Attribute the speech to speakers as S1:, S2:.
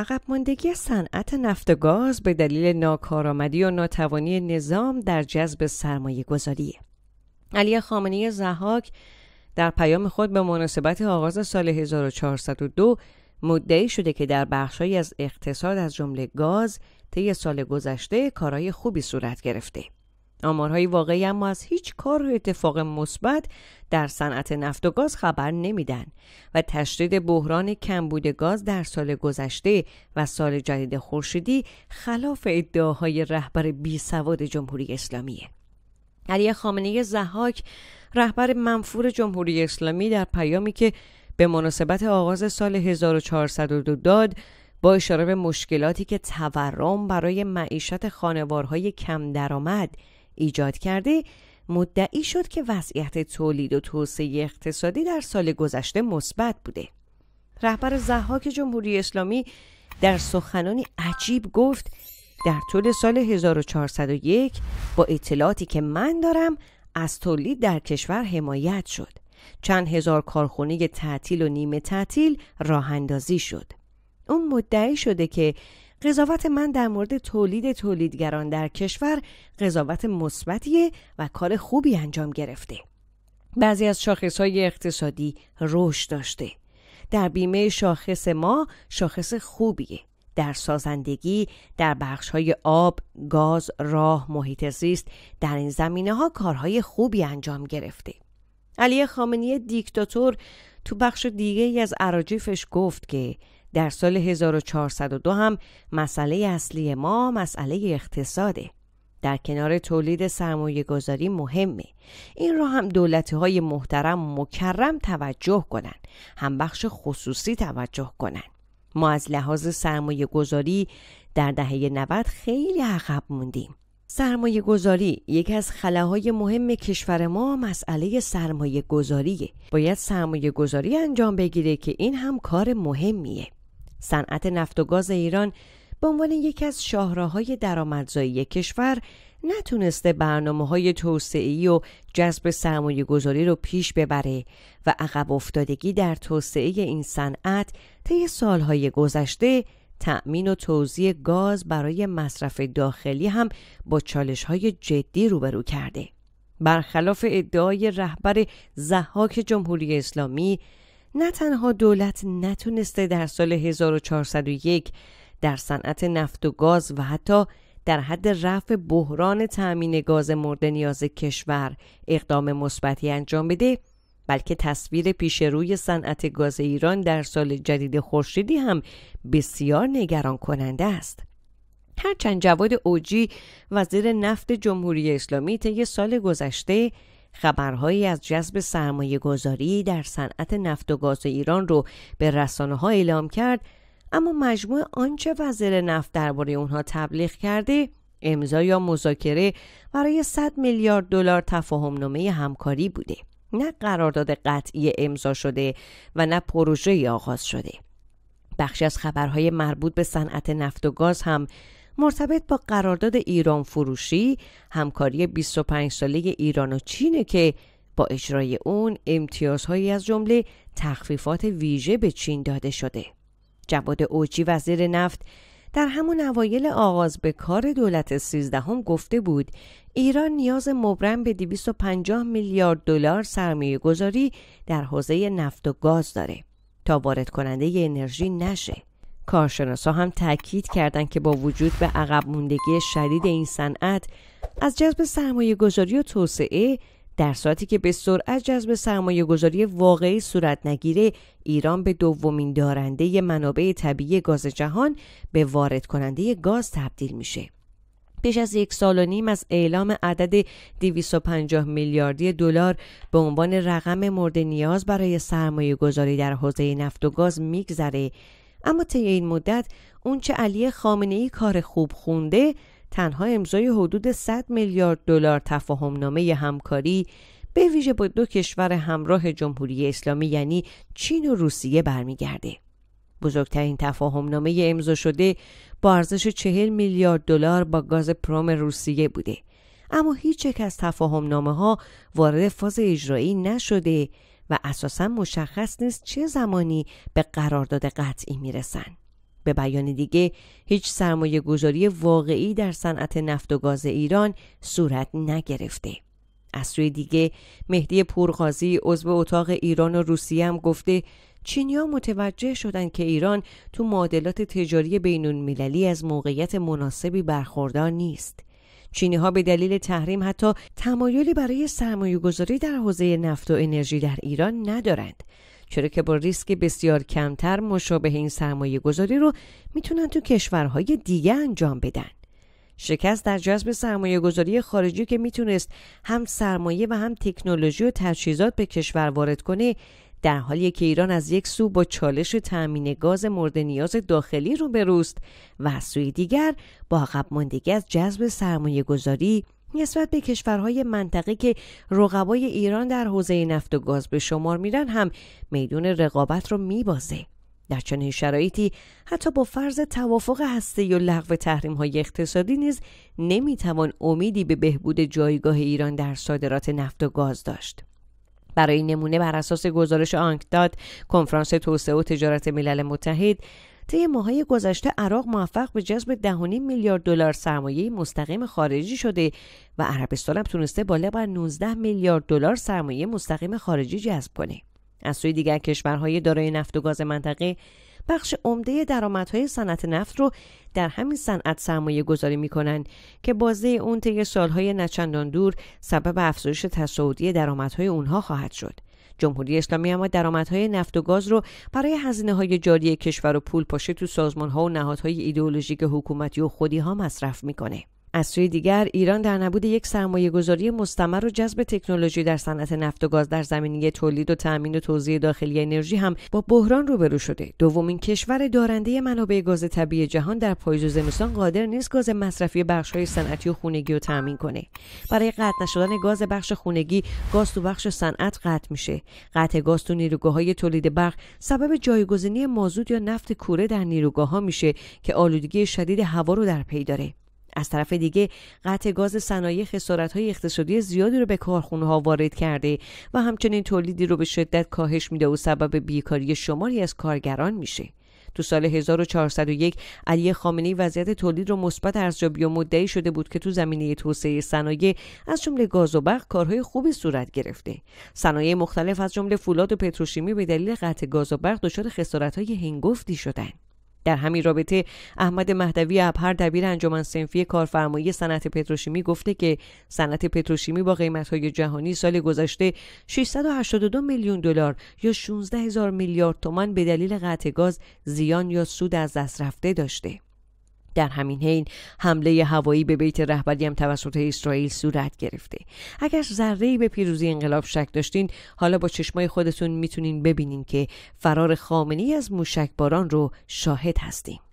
S1: عقب ماندگی صنعت نفت و گاز به دلیل ناکارآمدی و ناتوانی نظام در جذب سرمایه گذاریه. علی خامنه زهاک در پیام خود به مناسبت آغاز سال 1402 مدعی شده که در بخشهایی از اقتصاد از جمله گاز طی سال گذشته کارهای خوبی صورت گرفته. آمارهای واقعی اما از هیچ کار و اتفاق مثبت در صنعت نفت و گاز خبر نمیدن و تشدید بحران کمبود گاز در سال گذشته و سال جدید خورشیدی خلاف ادعاهای رهبر بی سواد جمهوری اسلامیه علی خامنه زهاک رهبر منفور جمهوری اسلامی در پیامی که به مناسبت آغاز سال 1402 داد با اشاره به مشکلاتی که تورم برای معیشت خانوارهای کم درآمد ایجاد کرده مدعی شد که وضعیت تولید و توسعه اقتصادی در سال گذشته مثبت بوده رهبر زحاک جمهوری اسلامی در سخنانی عجیب گفت در طول سال 1401 با اطلاعاتی که من دارم از تولید در کشور حمایت شد چند هزار کارخونه تعطیل و نیمه تعطیل راه اندازی شد اون مدعی شده که قضاوت من در مورد تولید تولیدگران در کشور قضاوت مثبتی و کار خوبی انجام گرفته. بعضی از های اقتصادی رشد داشته. در بیمه شاخص ما شاخص خوبیه. در سازندگی، در بخش های آب، گاز، راه، محیط زیست، در این زمینه ها کارهای خوبی انجام گرفته. علی خامنی دیکتاتور تو بخش دیگه ای از عراجیفش گفت که در سال 1402 هم مسئله اصلی ما مسئله اقتصاده در کنار تولید سرمایه گذاری مهمه این را هم دولت های محترم مکرم توجه کنند هم بخش خصوصی توجه کنند ما از لحاظ سرمایه گذاری در دهه 90 خیلی عقب موندیم سرمایه گذاری یکی از خلاهای مهم کشور ما مسئله سرمایه گذاریه باید سرمایه گذاری انجام بگیره که این هم کار مهمیه صنعت نفت و گاز ایران به عنوان یکی از شاهراهای درآمدزایی کشور نتونسته برنامه های توسعی و جذب سرمایه گذاری رو پیش ببره و عقب افتادگی در توسعه این صنعت طی سالهای گذشته تأمین و توزیع گاز برای مصرف داخلی هم با چالش های جدی روبرو کرده. برخلاف ادعای رهبر زحاک جمهوری اسلامی نه تنها دولت نتونسته در سال 1401 در صنعت نفت و گاز و حتی در حد رفع بحران تأمین گاز مورد نیاز کشور اقدام مثبتی انجام بده بلکه تصویر پیش روی صنعت گاز ایران در سال جدید خورشیدی هم بسیار نگران کننده است. هرچند جواد اوجی وزیر نفت جمهوری اسلامی طی سال گذشته خبرهایی از جذب سرمایه گذاری در صنعت نفت و گاز ایران رو به رسانه ها اعلام کرد اما مجموع آنچه وزیر نفت درباره اونها تبلیغ کرده امضا یا مذاکره برای 100 میلیارد دلار تفاهمنامه همکاری بوده نه قرارداد قطعی امضا شده و نه پروژه آغاز شده بخشی از خبرهای مربوط به صنعت نفت و گاز هم مرتبط با قرارداد ایران فروشی همکاری 25 ساله ایران و چینه که با اجرای اون امتیازهایی از جمله تخفیفات ویژه به چین داده شده. جواد اوچی وزیر نفت در همون اوایل آغاز به کار دولت سیزدهم گفته بود ایران نیاز مبرم به 250 میلیارد دلار سرمایه گذاری در حوزه نفت و گاز داره تا وارد کننده انرژی نشه. کارشناسا هم تاکید کردند که با وجود به عقب موندگی شدید این صنعت از جذب سرمایه گذاری و توسعه در ساعتی که به سرعت جذب سرمایه گذاری واقعی صورت نگیره ایران به دومین دارنده منابع طبیعی گاز جهان به وارد کننده گاز تبدیل میشه. پیش از یک سال و نیم از اعلام عدد 250 میلیاردی دلار به عنوان رقم مورد نیاز برای سرمایه گذاری در حوزه نفت و گاز میگذره اما طی این مدت اونچه علی خامنه ای کار خوب خونده تنها امضای حدود 100 میلیارد دلار تفاهم نامه همکاری به ویژه با دو کشور همراه جمهوری اسلامی یعنی چین و روسیه برمیگرده. بزرگترین تفاهم نامه امضا شده با ارزش 40 میلیارد دلار با گاز پروم روسیه بوده. اما هیچ یک از تفاهم نامه ها وارد فاز اجرایی نشده و اساسا مشخص نیست چه زمانی به قرارداد قطعی میرسن. به بیان دیگه هیچ سرمایه گذاری واقعی در صنعت نفت و گاز ایران صورت نگرفته. از سوی دیگه مهدی پورقازی عضو اتاق ایران و روسیه هم گفته چینیا متوجه شدن که ایران تو معادلات تجاری بینون المللی از موقعیت مناسبی برخوردار نیست. چینی ها به دلیل تحریم حتی تمایلی برای سرمایه گذاری در حوزه نفت و انرژی در ایران ندارند چرا که با ریسک بسیار کمتر مشابه این سرمایه گذاری رو میتونن تو کشورهای دیگه انجام بدن شکست در جذب سرمایه گذاری خارجی که میتونست هم سرمایه و هم تکنولوژی و تجهیزات به کشور وارد کنه در حالی که ایران از یک سو با چالش تأمین گاز مورد نیاز داخلی روبروست و از سوی دیگر با عقب ماندگی از جذب سرمایه گذاری نسبت به کشورهای منطقه که رقبای ایران در حوزه نفت و گاز به شمار میرن هم میدون رقابت رو میبازه در چنین شرایطی حتی با فرض توافق هسته و لغو تحریم های اقتصادی نیز نمیتوان امیدی به بهبود جایگاه ایران در صادرات نفت و گاز داشت برای نمونه بر اساس گزارش آنکداد کنفرانس توسعه و تجارت ملل متحد طی ماهای گذشته عراق موفق به جذب 10.5 میلیارد دلار سرمایه مستقیم خارجی شده و عربستان هم تونسته بالا بر 19 میلیارد دلار سرمایه مستقیم خارجی جذب کنه. از سوی دیگر کشورهای دارای نفت و گاز منطقه بخش عمده درآمدهای صنعت نفت رو در همین صنعت سرمایه گذاری می کنن که بازه اون طی سالهای نچندان دور سبب افزایش تصاعدی درآمدهای اونها خواهد شد. جمهوری اسلامی اما درآمدهای نفت و گاز رو برای هزینه های جاری کشور و پول پاشه تو سازمان ها و نهادهای ایدئولوژیک حکومتی و خودی ها مصرف میکنه. از سوی دیگر ایران در نبود یک سرمایه گذاری مستمر و جذب تکنولوژی در صنعت نفت و گاز در زمینه تولید و تأمین و توزیع داخلی انرژی هم با بحران روبرو شده دومین کشور دارنده منابع گاز طبیعی جهان در پاییز و زمستان قادر نیست گاز مصرفی بخش های صنعتی و خونگی رو تأمین کنه برای قطع نشدن گاز بخش خونگی گاز تو بخش صنعت قطع میشه قطع گاز تو نیروگاههای تولید برق سبب جایگزینی مازود یا نفت کوره در نیروگاهها میشه که آلودگی شدید هوا رو در پی داره از طرف دیگه قطع گاز صنایع های اقتصادی زیادی رو به کارخونه ها وارد کرده و همچنین تولیدی رو به شدت کاهش میده و سبب بیکاری شماری از کارگران میشه. تو سال 1401 علی خامنه‌ای وضعیت تولید رو مثبت ارزیابی و مدعی شده بود که تو زمینه توسعه صنایع از جمله گاز و برق کارهای خوبی صورت گرفته صنایع مختلف از جمله فولاد و پتروشیمی به دلیل قطع گاز و برق دچار خسارت‌های هنگفتی شدند در همین رابطه احمد مهدوی ابهر دبیر انجمن سنفی کارفرمایی صنعت پتروشیمی گفته که صنعت پتروشیمی با قیمتهای جهانی سال گذشته 682 میلیون دلار یا 16 هزار میلیارد تومان به دلیل قطع گاز زیان یا سود از دست رفته داشته در همین حین حمله هوایی به بیت رهبری هم توسط اسرائیل صورت گرفته اگر ذره به پیروزی انقلاب شک داشتین حالا با چشمای خودتون میتونین ببینین که فرار خامنی از موشکباران رو شاهد هستیم